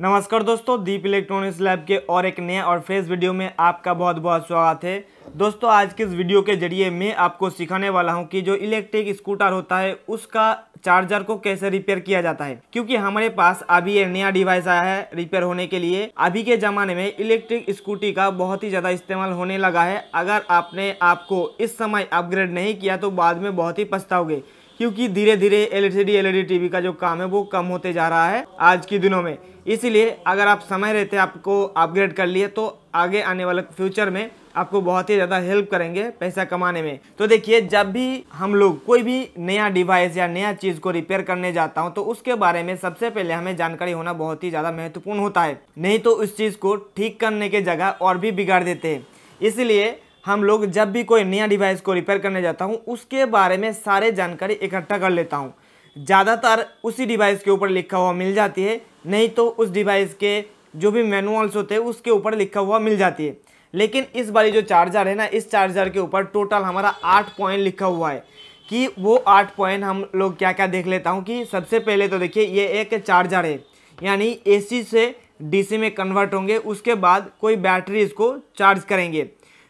नमस्कार दोस्तों दीप electronics lab के और एक नए और फ्रेश वीडियो में आपका बहुत बहुत स्वागत है दोस्तों आज के इस वीडियो के जरिए मैं आपको सिखाने वाला हूं कि जो इलेक्ट्रिक स्कूटर होता है उसका चार्जर को कैसे रिपेयर किया जाता है क्योंकि हमारे पास अभी ये नया डिवाइस आया है रिपेयर होने के लिए अभी के ज़माने में इलेक्ट्रिक स्कूटी का बहुत ही ज़्यादा इस्तेमाल होने लगा है अगर आपने आपको इस समय अपग्रेड नहीं किया तो बाद में बहुत ही पछताओगे क्योंकि धीरे धीरे एल एलईडी टीवी का जो काम है वो कम होते जा रहा है आज के दिनों में इसीलिए अगर आप समय रहते आपको अपग्रेड कर लिए तो आगे आने वाले फ्यूचर में आपको बहुत ही ज़्यादा हेल्प करेंगे पैसा कमाने में तो देखिए जब भी हम लोग कोई भी नया डिवाइस या नया चीज़ को रिपेयर करने जाता हूँ तो उसके बारे में सबसे पहले हमें जानकारी होना बहुत ही ज़्यादा महत्वपूर्ण होता है नहीं तो उस चीज़ को ठीक करने के जगह और भी बिगाड़ देते हैं इसलिए हम लोग जब भी कोई नया डिवाइस को रिपेयर करने जाता हूँ उसके बारे में सारे जानकारी इकट्ठा कर लेता हूँ ज़्यादातर उसी डिवाइस के ऊपर लिखा हुआ मिल जाती है नहीं तो उस डिवाइस के जो भी मैनुअल्स होते हैं उसके ऊपर लिखा हुआ मिल जाती है लेकिन इस वाली जो चार्जर है ना इस चार्जर के ऊपर टोटल हमारा आठ पॉइंट लिखा हुआ है कि वो आठ पॉइंट हम लोग क्या क्या देख लेता हूँ कि सबसे पहले तो देखिए ये एक चार्जर है यानी एसी से डीसी में कन्वर्ट होंगे उसके बाद कोई बैटरी इसको चार्ज करेंगे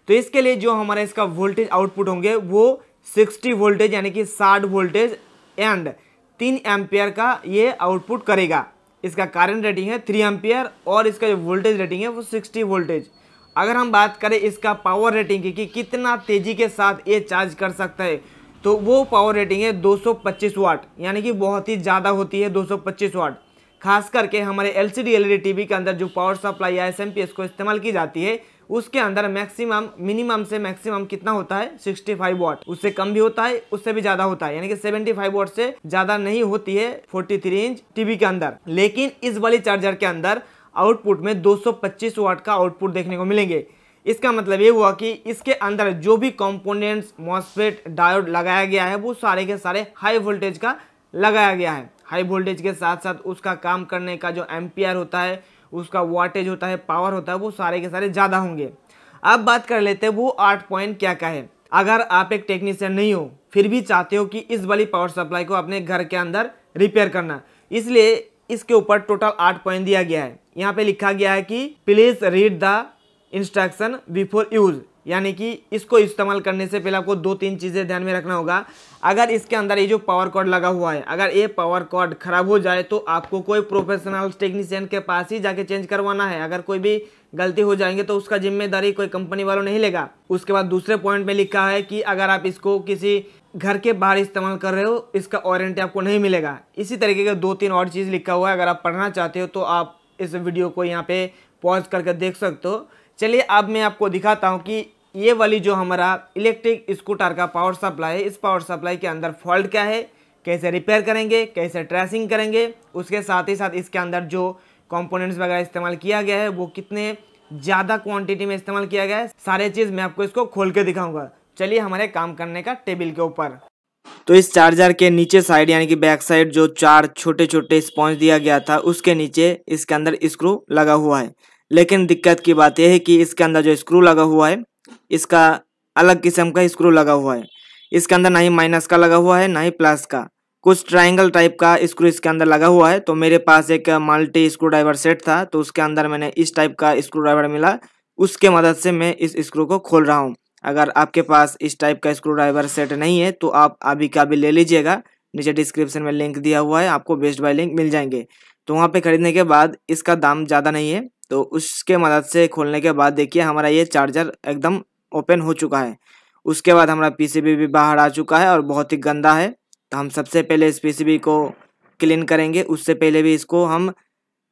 तो इसके लिए जो हमारा इसका वोल्टेज आउटपुट होंगे वो सिक्सटी वोल्टेज यानी कि साठ वोल्टेज एंड तीन एम्पेयर का ये आउटपुट करेगा इसका करंट रेटिंग है थ्री एम्पियर और इसका जो वोल्टेज रेटिंग है वो सिक्सटी वोल्टेज अगर हम बात करें इसका पावर रेटिंग की कि कितना तेज़ी के साथ ये चार्ज कर सकता है तो वो पावर रेटिंग है 225 वाट यानी कि बहुत ही ज़्यादा होती है 225 वाट खास करके हमारे एल सी डी एल के अंदर जो पावर सप्लाई या एस को इस्तेमाल की जाती है उसके अंदर मैक्सिमम मिनिमम से मैक्सिमम कितना होता है 65 फाइव वॉट उससे कम भी होता है उससे भी ज्यादा होता है यानी कि 75 फाइव वॉट से ज्यादा नहीं होती है 43 इंच टीवी के अंदर लेकिन इस वाली चार्जर के अंदर आउटपुट में 225 वॉट का आउटपुट देखने को मिलेंगे इसका मतलब ये हुआ कि इसके अंदर जो भी कॉम्पोनेंट्स मॉसफेट डायोड लगाया गया है वो सारे के सारे हाई वोल्टेज का लगाया गया है हाई वोल्टेज के साथ साथ उसका काम करने का जो एम्पियर होता है उसका वाटेज होता है पावर होता है वो सारे के सारे ज़्यादा होंगे अब बात कर लेते हैं वो आठ पॉइंट क्या क्या है अगर आप एक टेक्नीशियन नहीं हो फिर भी चाहते हो कि इस वाली पावर सप्लाई को अपने घर के अंदर रिपेयर करना इसलिए इसके ऊपर टोटल आठ पॉइंट दिया गया है यहाँ पे लिखा गया है कि please read the instruction before use यानी कि इसको इस्तेमाल करने से पहले आपको दो तीन चीज़ें ध्यान में रखना होगा अगर इसके अंदर ये जो पावर कॉर्ड लगा हुआ है अगर ये पावर कॉर्ड खराब हो जाए तो आपको कोई प्रोफेशनल टेक्नीशियन के पास ही जाके चेंज करवाना है अगर कोई भी गलती हो जाएंगे तो उसका जिम्मेदारी कोई कंपनी वालों नहीं लेगा उसके बाद दूसरे पॉइंट में लिखा है कि अगर आप इसको किसी घर के बाहर इस्तेमाल कर रहे हो इसका वारंटी आपको नहीं मिलेगा इसी तरीके का दो तीन और चीज़ लिखा हुआ है अगर आप पढ़ना चाहते हो तो आप इस वीडियो को यहाँ पे पॉज करके देख सकते हो चलिए अब मैं आपको दिखाता हूँ कि ये वाली जो हमारा इलेक्ट्रिक स्कूटर का पावर सप्लाई है इस पावर सप्लाई के अंदर फॉल्ट क्या है कैसे रिपेयर करेंगे कैसे ट्रेसिंग करेंगे उसके साथ ही साथ इसके अंदर जो कंपोनेंट्स वगैरह इस्तेमाल किया गया है वो कितने ज़्यादा क्वांटिटी में इस्तेमाल किया गया है सारे चीज़ मैं आपको इसको खोल के दिखाऊंगा चलिए हमारे काम करने का टेबल के ऊपर तो इस चार्जर के नीचे साइड यानी कि बैक साइड जो चार छोटे छोटे स्पॉन्ज दिया गया था उसके नीचे इसके अंदर स्क्रू लगा हुआ है लेकिन दिक्कत की बात यह है कि इसके अंदर जो स्क्रू लगा हुआ है इसका अलग किस्म का स्क्रू लगा हुआ है इसके अंदर ना ही माइनस का लगा हुआ है ना ही प्लस का कुछ ट्रायंगल टाइप का स्क्रू इसके अंदर लगा हुआ है तो मेरे पास एक मल्टी स्क्रू ड्राइवर सेट था तो उसके अंदर मैंने इस टाइप का स्क्रू ड्राइवर मिला उसके मदद से मैं इस स्क्रू को खोल रहा हूँ अगर आपके पास इस टाइप का स्क्रू ड्राइवर सेट नहीं है तो आप अभी का भी ले लीजिएगा नीचे डिस्क्रिप्शन में लिंक दिया हुआ है आपको बेस्ट बाय लिंक मिल जाएंगे तो वहाँ पे ख़रीदने के बाद इसका दाम ज़्यादा नहीं है तो उसके मदद से खोलने के बाद देखिए हमारा ये चार्जर एकदम ओपन हो चुका है उसके बाद हमारा पीसीबी भी बाहर आ चुका है और बहुत ही गंदा है तो हम सबसे पहले इस पीसीबी को क्लीन करेंगे उससे पहले भी इसको हम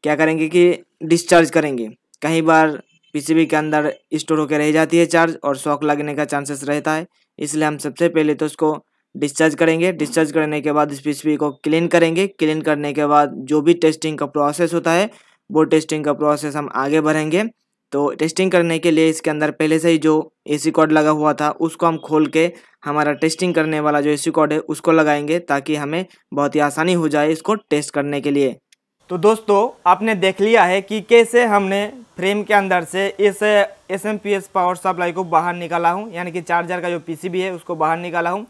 क्या करेंगे कि डिस्चार्ज करेंगे कई बार पीसीबी के अंदर स्टोर होकर रह जाती है चार्ज और शॉक लगने का चांसेस रहता है इसलिए हम सबसे पहले तो इसको डिस्चार्ज करेंगे डिस्चार्ज करने के बाद इस पीसीबी को क्लीन करेंगे क्लीन करने के बाद जो भी टेस्टिंग का प्रोसेस होता है वो टेस्टिंग का प्रोसेस हम आगे बढ़ेंगे तो टेस्टिंग करने के लिए इसके अंदर पहले से ही जो ए सी कोड लगा हुआ था उसको हम खोल के हमारा टेस्टिंग करने वाला जो ए सी कोड है उसको लगाएंगे ताकि हमें बहुत ही आसानी हो जाए इसको टेस्ट करने के लिए तो दोस्तों आपने देख लिया है कि कैसे हमने फ्रेम के अंदर से इस S M P S power supply को बाहर निकाला हूँ यानी कि चार्जर का जो पी सी बी है उसको बाहर निकाला हूँ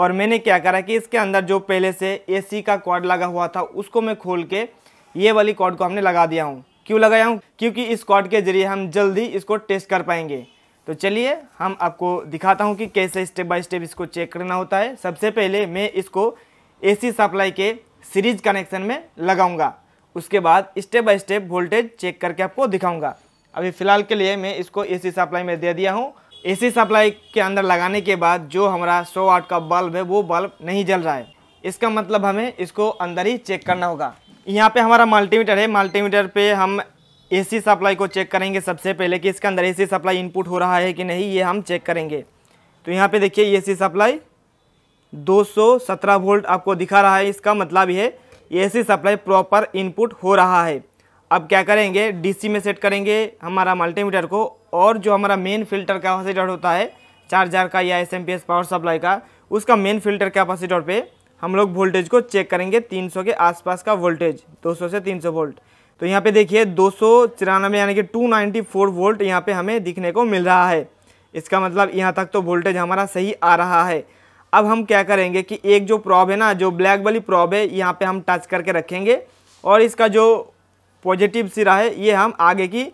और मैंने क्या करा कि इसके अंदर जो पहले से ए सी का कॉड लगा हुआ था उसको मैं खोल के ये वाली कॉर्ड को हमने लगा दिया हूँ क्यों लगाया हूँ क्योंकि इस कॉर्ड के ज़रिए हम जल्दी इसको टेस्ट कर पाएंगे तो चलिए हम आपको दिखाता हूँ कि कैसे स्टेप बाय स्टेप इसको चेक करना होता है सबसे पहले मैं इसको एसी सप्लाई के सीरीज कनेक्शन में लगाऊंगा उसके बाद step by step voltage check करके आपको दिखाऊंगा अभी फ़िलहाल के लिए मैं इसको एसी सप्लाई में दे दिया हूँ एसी सप्लाई के अंदर लगाने के बाद जो हमारा सौ वाट का बल्ब है वो बल्ब नहीं जल रहा है इसका मतलब हमें इसको अंदर ही चेक करना होगा यहाँ पे हमारा मल्टीमीटर है मल्टीमीटर पे हम एसी सप्लाई को चेक करेंगे सबसे पहले कि इसके अंदर एसी सप्लाई इनपुट हो रहा है कि नहीं ये हम चेक करेंगे तो यहाँ पे देखिए एसी सप्लाई 217 वोल्ट आपको दिखा रहा है इसका मतलब ये एसी सप्लाई प्रॉपर इनपुट हो रहा है अब क्या करेंगे डी में सेट करेंगे हमारा मल्टीमीटर को और जो हमारा मेन फिल्टर कैपेसिटर होता है चार्जर का या एस पावर सप्लाई का उसका मेन फिल्टर कैपेसिटर पे हम लोग वोल्टेज को चेक करेंगे 300 के आसपास का वोल्टेज 200 से 300 वोल्ट तो यहाँ पे देखिए दो सौ चिरानवे यानी कि 294 वोल्ट यहाँ पे हमें दिखने को मिल रहा है इसका मतलब यहाँ तक तो वोल्टेज हमारा सही आ रहा है अब हम क्या करेंगे कि एक जो प्रॉब है ना जो ब्लैक वाली प्रॉब है यहाँ पर हम टच करके रखेंगे और इसका जो पॉजिटिव सिरा है ये हम आगे की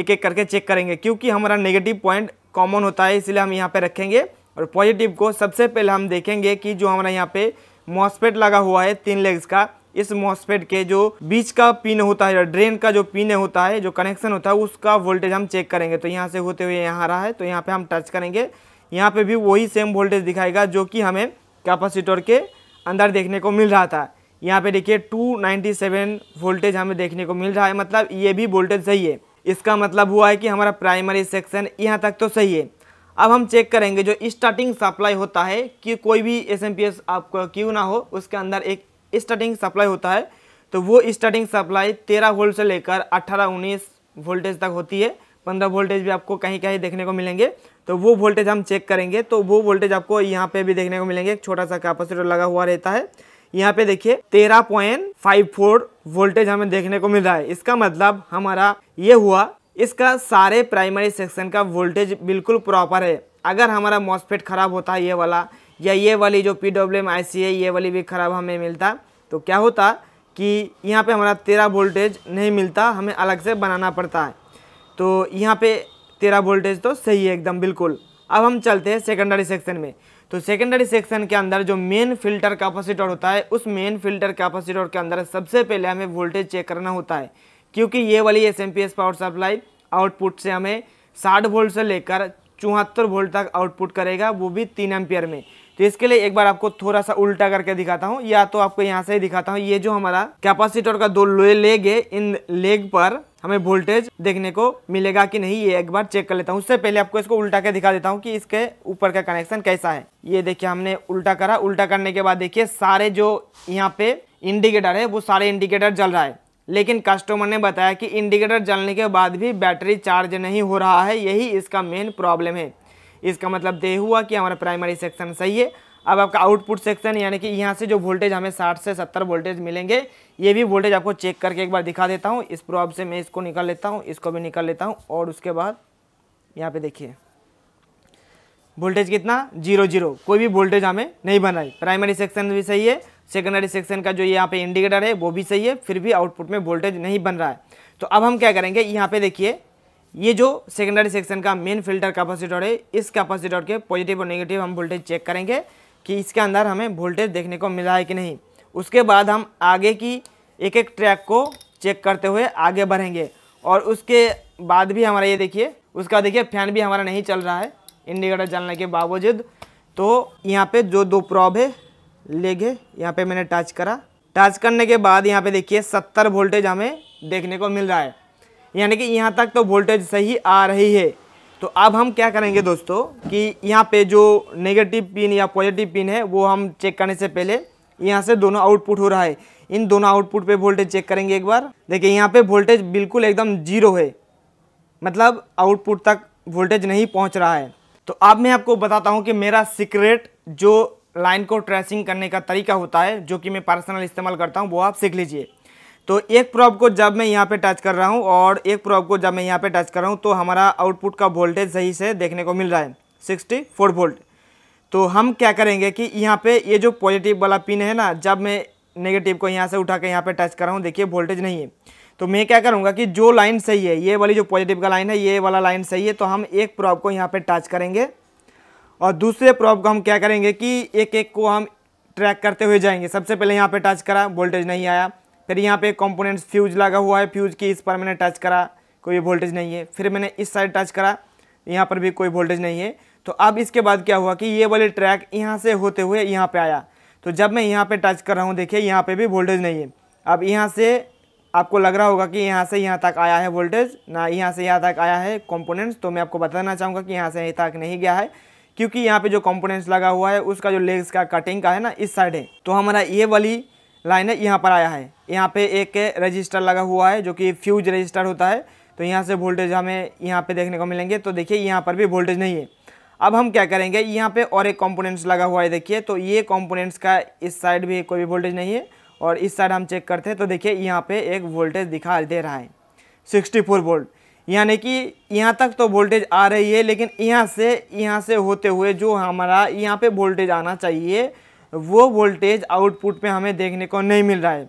एक एक करके चेक करेंगे क्योंकि हमारा नेगेटिव पॉइंट कॉमन होता है इसलिए हम यहाँ पर रखेंगे और पॉजिटिव को सबसे पहले हम देखेंगे कि जो हमारा यहाँ पे मॉसपेट लगा हुआ है तीन लेग्स का इस मॉसपेट के जो बीच का पिन होता है ड्रेन का जो पिन होता है जो कनेक्शन होता है उसका वोल्टेज हम चेक करेंगे तो यहाँ से होते हुए यहाँ आ रहा है तो यहाँ पे हम टच करेंगे यहाँ पे भी वही सेम वोल्टेज दिखाएगा जो कि हमें कैपेसिटर के अंदर देखने को मिल रहा था यहाँ पे देखिए 297 वोल्टेज हमें देखने को मिल रहा है मतलब ये भी वोल्टेज सही है इसका मतलब हुआ है कि हमारा प्राइमरी सेक्शन यहाँ तक तो सही है अब हम चेक करेंगे जो स्टार्टिंग सप्लाई होता है कि कोई भी एस एम पी एस आपका क्यों ना हो उसके अंदर एक स्टार्टिंग सप्लाई होता है तो वो स्टार्टिंग सप्लाई तेरह वोल्ट से लेकर अट्ठारह उन्नीस वोल्टेज तक होती है पंद्रह वोल्टेज भी आपको कहीं कहीं देखने को मिलेंगे तो वो वोल्टेज हम चेक करेंगे तो वो वोल्टेज आपको यहाँ पे भी देखने को मिलेंगे एक छोटा सा कैपेसिटर लगा हुआ रहता है यहाँ पे देखिए तेरह पॉइंट फाइव फोर वोल्टेज हमें देखने को मिल रहा है इसका मतलब हमारा ये हुआ इसका सारे प्राइमरी सेक्शन का वोल्टेज बिल्कुल प्रॉपर है अगर हमारा मॉसफेट ख़राब होता ये वाला या ये वाली जो P W M I C है ये वाली भी ख़राब हमें मिलता तो क्या होता कि यहाँ पे हमारा तेरह वोल्टेज नहीं मिलता हमें अलग से बनाना पड़ता है तो यहाँ पे तेरह वोल्टेज तो सही है एकदम बिल्कुल अब हम चलते हैं सेकेंडरी सेक्शन में तो सेकेंडरी सेक्शन के अंदर जो मेन फिल्टर कैपेसिटर होता है उस मेन फिल्टर कैपेसिटर के अंदर सबसे पहले हमें वोल्टेज चेक करना होता है क्योंकि ये वाली एस पावर सप्लाई आउटपुट से हमें साठ वोल्ट से लेकर चौहत्तर वोल्ट तक आउटपुट करेगा वो भी तीन एम्पियर में तो इसके लिए एक बार आपको थोड़ा सा उल्टा करके दिखाता हूँ या तो आपको यहाँ से ही दिखाता हूँ ये जो हमारा कैपेसिटर का दो लेग है इन लेग पर हमें वोल्टेज देखने को मिलेगा कि नहीं ये एक बार चेक कर लेता हूँ उससे पहले आपको इसको उल्टा के दिखा देता हूँ कि इसके ऊपर का कनेक्शन कैसा है ये देखिए हमने उल्टा करा उल्टा करने के बाद देखिए सारे जो यहाँ पे इंडिकेटर है वो सारे इंडिकेटर जल रहा है लेकिन कस्टमर ने बताया कि इंडिकेटर जलने के बाद भी बैटरी चार्ज नहीं हो रहा है यही इसका मेन प्रॉब्लम है इसका मतलब ये हुआ कि हमारा प्राइमरी सेक्शन सही है अब आपका आउटपुट सेक्शन यानी कि यहाँ से जो वोल्टेज हमें 60 से 70 वोल्टेज मिलेंगे ये भी वोल्टेज आपको चेक करके एक बार दिखा देता हूँ इस प्रॉब से मैं इसको निकाल लेता हूँ इसको भी निकाल लेता हूँ और उसके बाद यहाँ पे देखिए वोल्टेज कितना जीरो जीरो कोई भी वोल्टेज हमें नहीं बनाई प्राइमरी सेक्शन भी सही है सेकेंडरी सेक्शन का जो यहाँ पे इंडिकेटर है वो भी सही है फिर भी आउटपुट में वोल्टेज नहीं बन रहा है तो अब हम क्या करेंगे यहाँ पे देखिए ये जो सेकेंडरी सेक्शन का मेन फिल्टर कैपेसिटर है इस कैपेसिटर के पॉजिटिव और नेगेटिव हम वोल्टेज चेक करेंगे कि इसके अंदर हमें वोल्टेज देखने को मिला है कि नहीं उसके बाद हम आगे की एक एक ट्रैक को चेक करते हुए आगे बढ़ेंगे और उसके बाद भी हमारा ये देखिए उसका देखिए फैन भी हमारा नहीं चल रहा है इंडिकेटर चलने के बावजूद तो यहाँ पे जो दो प्रॉब है ले गए यहाँ पे मैंने टच करा टच करने के बाद यहाँ पे देखिए सत्तर वोल्टेज हमें देखने को मिल रहा है यानी कि यहाँ तक तो वोल्टेज सही आ रही है तो अब हम क्या करेंगे दोस्तों कि यहाँ पे जो नेगेटिव पिन या पॉजिटिव पिन है वो हम चेक करने से पहले यहाँ से दोनों आउटपुट हो रहा है इन दोनों आउटपुट पे वोल्टेज चेक करेंगे एक बार देखिए यहाँ पे वोल्टेज बिल्कुल एकदम जीरो है मतलब आउटपुट तक वोल्टेज नहीं पहुँच रहा है तो अब मैं आपको बताता हूँ कि मेरा सीक्रेट जो लाइन को ट्रेसिंग करने का तरीका होता है जो कि मैं पर्सनल इस्तेमाल करता हूँ वो आप सीख लीजिए तो एक प्रॉब को जब मैं यहाँ पे टच कर रहा हूँ और एक प्रॉब को जब मैं यहाँ पे टच कर रहा हूँ तो हमारा आउटपुट का वोल्टेज सही से देखने को मिल रहा है सिक्सटी फोर वोल्ट तो हम क्या करेंगे कि यहाँ पे ये जो पॉजिटिव वाला पिन है ना जब मैं नेगेटिव को यहाँ से उठा के यहाँ पे टच कर रहा हूँ देखिए वोल्टेज नहीं है तो मैं क्या करूँगा कि जो लाइन सही है ये वाली जो पॉजिटिव का लाइन है ये वाला लाइन सही है तो हम एक प्रॉब को यहाँ पर टच करेंगे और दूसरे प्रॉब को हम क्या करेंगे कि एक एक को हम ट्रैक करते हुए जाएंगे सबसे पहले यहाँ पे टच करा वोल्टेज नहीं आया फिर यहाँ पे कंपोनेंट्स फ्यूज लगा हुआ है फ्यूज की इस पर मैंने टच करा कोई वोल्टेज नहीं है फिर मैंने इस साइड टच करा यहाँ पर भी कोई वोल्टेज नहीं है तो अब इसके बाद क्या हुआ कि ये वाले ट्रैक यहाँ से होते हुए यहाँ पर आया तो जब मैं यहाँ पर टच कर रहा हूँ देखिए यहाँ पर भी वोल्टेज नहीं है अब यहाँ से आपको लग रहा होगा कि यहाँ से यहाँ तक आया है वोल्टेज ना यहाँ से यहाँ तक आया है कॉम्पोनेंट्स तो मैं आपको बताना चाहूँगा कि यहाँ से यहाँ तक नहीं गया है क्योंकि यहाँ पे जो कॉम्पोनेंट्स लगा हुआ है उसका जो लेग्स का कटिंग का है ना इस साइड है तो हमारा ये वाली लाइन है यहाँ पर आया है यहाँ पे एक रजिस्टर लगा हुआ है जो कि फ्यूज रजिस्टर होता है तो यहाँ से वोल्टेज हमें यहाँ पे देखने को मिलेंगे तो देखिए यहाँ पर भी वोल्टेज नहीं है अब हम क्या करेंगे यहाँ पर और एक कॉम्पोनेंट्स लगा हुआ है देखिए तो ये कॉम्पोनेंट्स का इस साइड भी कोई भी वोल्टेज नहीं है और इस साइड हम चेक करते हैं तो देखिए यहाँ पर एक वोल्टेज दिखा दे रहा है सिक्सटी वोल्ट यानी कि यहाँ तक तो वोल्टेज आ रही है लेकिन यहाँ से यहाँ से होते हुए जो हमारा यहाँ पे वोल्टेज आना चाहिए वो वोल्टेज आउटपुट में हमें देखने को नहीं मिल रहा है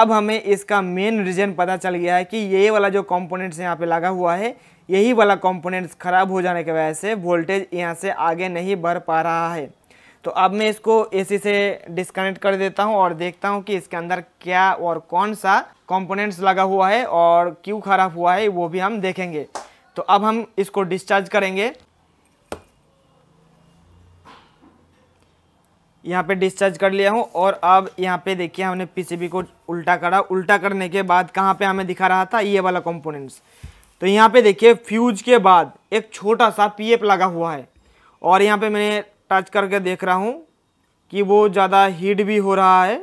अब हमें इसका मेन रीज़न पता चल गया है कि ये वाला जो कॉम्पोनेंट्स यहाँ पे लगा हुआ है यही वाला कॉम्पोनेंट्स ख़राब हो जाने की वजह से वोल्टेज यहाँ से आगे नहीं बढ़ पा रहा है तो अब मैं इसको एसी से डिस्कनेक्ट कर देता हूँ और देखता हूँ कि इसके अंदर क्या और कौन सा कंपोनेंट्स लगा हुआ है और क्यों ख़राब हुआ है वो भी हम देखेंगे तो अब हम इसको डिस्चार्ज करेंगे यहाँ पे डिस्चार्ज कर लिया हूँ और अब यहाँ पे देखिए हमने पीसीबी को उल्टा करा उल्टा करने के बाद कहाँ पे हमें दिखा रहा था ये वाला कंपोनेंट्स तो यहाँ पे देखिए फ्यूज के बाद एक छोटा सा पीएफ लगा हुआ है और यहाँ पे मैंने टच करके देख रहा हूँ कि वो ज़्यादा हीट भी हो रहा है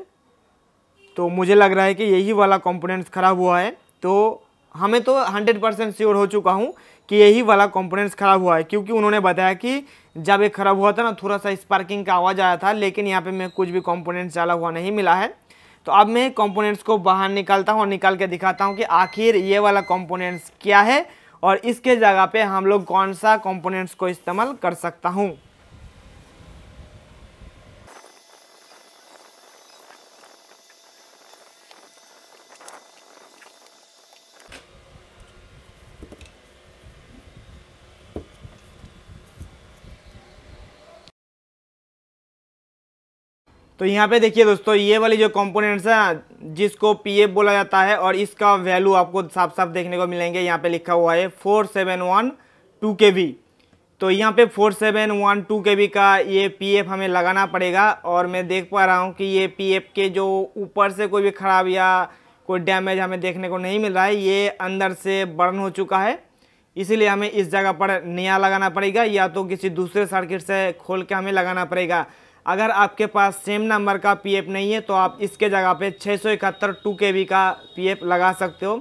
तो मुझे लग रहा है कि यही वाला कंपोनेंट्स ख़राब हुआ है तो हमें तो 100 परसेंट श्योर हो चुका हूँ कि यही वाला कंपोनेंट्स ख़राब हुआ है क्योंकि उन्होंने बताया कि जब ये ख़राब हुआ था ना थोड़ा सा स्पार्किंग का आवाज़ आया था लेकिन यहाँ पे मैं कुछ भी कंपोनेंट्स डाला हुआ नहीं मिला है तो अब मैं कॉम्पोनेंट्स को बाहर निकालता हूँ और निकाल के दिखाता हूँ कि आखिर ये वाला कॉम्पोनेंट्स क्या है और इसके जगह पे हम लोग कौन सा कंपोनेंट्स को इस्तेमाल कर सकता हूँ तो यहाँ पे देखिए दोस्तों ये वाली जो कंपोनेंट्स है जिसको पीएफ बोला जाता है और इसका वैल्यू आपको साफ साफ देखने को मिलेंगे यहाँ पे लिखा हुआ है four seven one two K V तो यहाँ पे four seven one two K V का ये पीएफ हमें लगाना पड़ेगा और मैं देख पा रहा हूँ कि ये पीएफ के जो ऊपर से कोई भी ख़राब या कोई डैमेज हमें देखने को नहीं मिल रहा है ये अंदर से बर्न हो चुका है इसीलिए हमें इस जगह पर नया लगाना पड़ेगा या तो किसी दूसरे सर्किट से खोल के हमें लगाना पड़ेगा अगर आपके पास सेम नंबर का पी नहीं है तो आप इसके जगह पे छः सौ इकहत्तर टू के बी का पी लगा सकते हो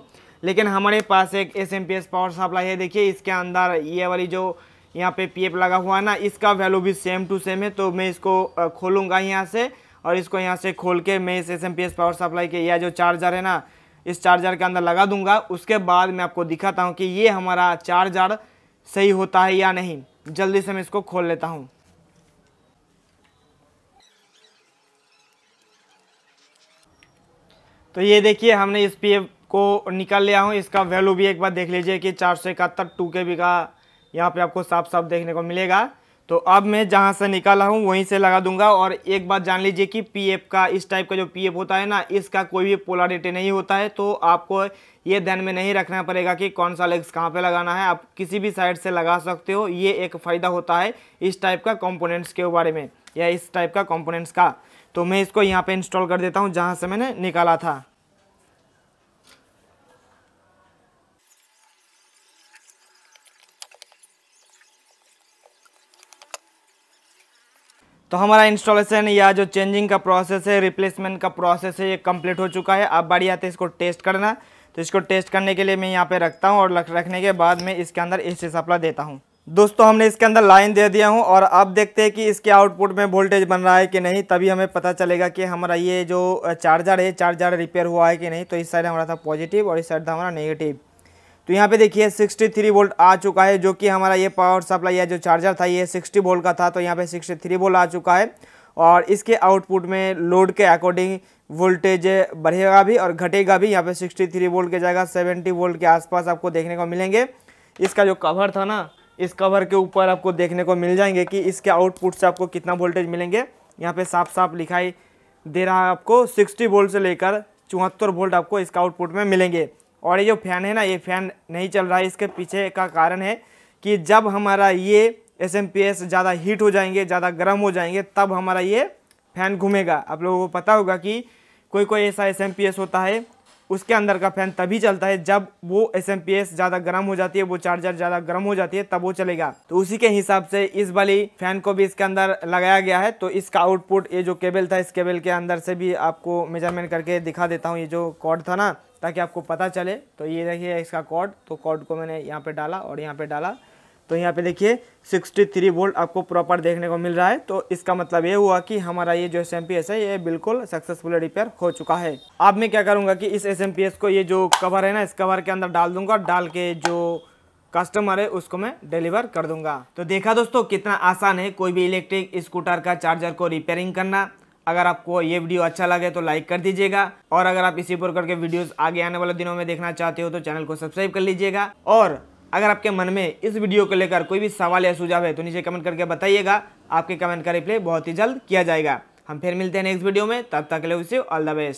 लेकिन हमारे पास एक S M P S power supply है देखिए इसके अंदर ये वाली जो यहाँ पे पी लगा हुआ है ना इसका वैल्यू भी सेम टू सेम है तो मैं इसको खोलूँगा यहाँ से और इसको यहाँ से खोल के मैं इस S M P S power supply के या जो चार्जर है ना इस चार्जर के अंदर लगा दूंगा उसके बाद मैं आपको दिखाता हूँ कि ये हमारा चार्जर सही होता है या नहीं जल्दी से मैं इसको खोल लेता हूँ तो ये देखिए हमने इस पी को निकाल लिया हूँ इसका वैल्यू भी एक बार देख लीजिए कि चार सौ इकहत्तर टू के बी का यहाँ पे आपको साफ साफ देखने को मिलेगा तो अब मैं जहाँ से निकाला हूँ वहीं से लगा दूंगा और एक बात जान लीजिए कि पीएफ का इस टाइप का जो पीएफ होता है ना इसका कोई भी पोलारिटी नहीं होता है तो आपको ये ध्यान में नहीं रखना पड़ेगा कि कौन सा लेग्स कहाँ पे लगाना है आप किसी भी साइड से लगा सकते हो ये एक फ़ायदा होता है इस टाइप का कॉम्पोनेंट्स के बारे में या इस टाइप का कॉम्पोनेंट्स का तो मैं इसको यहाँ पे इंस्टॉल कर देता हूँ जहाँ से मैंने निकाला था तो हमारा इंस्टॉलेशन या जो चेंजिंग का प्रोसेस है रिप्लेसमेंट का प्रोसेस है ये कंप्लीट हो चुका है अब बारी आते इसको टेस्ट करना तो इसको टेस्ट करने के लिए मैं यहाँ पे रखता हूँ और रखने के बाद मैं इसके अंदर एसी सप्ला देता हूँ दोस्तों हमने इसके अंदर लाइन दे दिया हूँ और अब देखते हैं कि इसके आउटपुट में वोल्टेज बन रहा है कि नहीं तभी हमें पता चलेगा कि हमारा ये जो चार्जर है चार्जर रिपेयर हुआ है कि नहीं तो इस साइड हमारा था पॉजिटिव और इस साइड था हमारा नेगेटिव तो यहाँ पे देखिए 63 वोल्ट आ चुका है जो कि हमारा ये पावर सप्लाई या जो चार्जर था ये 60 वोल्ट का था तो यहाँ पे 63 वोल्ट आ चुका है और इसके आउटपुट में लोड के अकॉर्डिंग वोल्टेज बढ़ेगा भी और घटेगा भी यहाँ पे 63 वोल्ट के जगह 70 वोल्ट के आसपास आपको देखने को मिलेंगे इसका जो कवर था ना इस कवर के ऊपर आपको देखने को मिल जाएंगे कि इसके आउटपुट से आपको कितना वोल्टेज मिलेंगे यहाँ पे साफ साफ लिखाई दे रहा है आपको 60 वोल्ट से लेकर चौहत्तर वोल्ट आपको इसका आउटपुट में मिलेंगे और ये जो फैन है ना ये फैन नहीं चल रहा है इसके पीछे का कारण है कि जब हमारा ये एस एम पी एस ज़्यादा हीट हो जाएंगे ज़्यादा गर्म हो जाएंगे तब हमारा ये फैन घूमेगा आप लोगों को पता होगा कि कोई कोई ऐसा एस एम पी एस होता है उसके अंदर का फ़ैन तभी चलता है जब वो एस एम पी एस ज़्यादा गर्म हो जाती है वो चार्जर ज़्यादा गर्म हो जाती है तब वो चलेगा तो उसी के हिसाब से इस वाली फ़ैन को भी इसके अंदर लगाया गया है तो इसका आउटपुट ये जो केबल था इस केबल के अंदर से भी आपको मेजरमेंट करके दिखा देता हूँ ये जो कॉर्ड था ना ताकि आपको पता चले तो ये देखिए इसका कॉर्ड तो कॉर्ड को मैंने यहाँ पर डाला और यहाँ पर डाला तो यहाँ पे देखिए 63 वोल्ट आपको प्रॉपर देखने को मिल रहा है तो इसका मतलब ये हुआ कि हमारा ये जो एस है ये बिल्कुल सक्सेसफुल रिपेयर हो चुका है अब मैं क्या करूँगा कि इस एस को ये जो कवर है ना इस कवर के अंदर डाल दूंगा डाल के जो कस्टमर है उसको मैं डिलीवर कर दूंगा तो देखा दोस्तों कितना आसान है कोई भी इलेक्ट्रिक स्कूटर का चार्जर को रिपेयरिंग करना अगर आपको ये वीडियो अच्छा लगे तो लाइक कर दीजिएगा और अगर आप इसी प्रकार के वीडियोस आगे आने वाले दिनों में देखना चाहते हो तो चैनल को सब्सक्राइब कर लीजिएगा और अगर आपके मन में इस वीडियो को लेकर कोई भी सवाल या सुझाव है तो नीचे कमेंट करके बताइएगा आपके कमेंट का रिप्लाई बहुत ही जल्द किया जाएगा हम फिर मिलते हैं नेक्स्ट वीडियो में तब तक ले ऑल द बेस्ट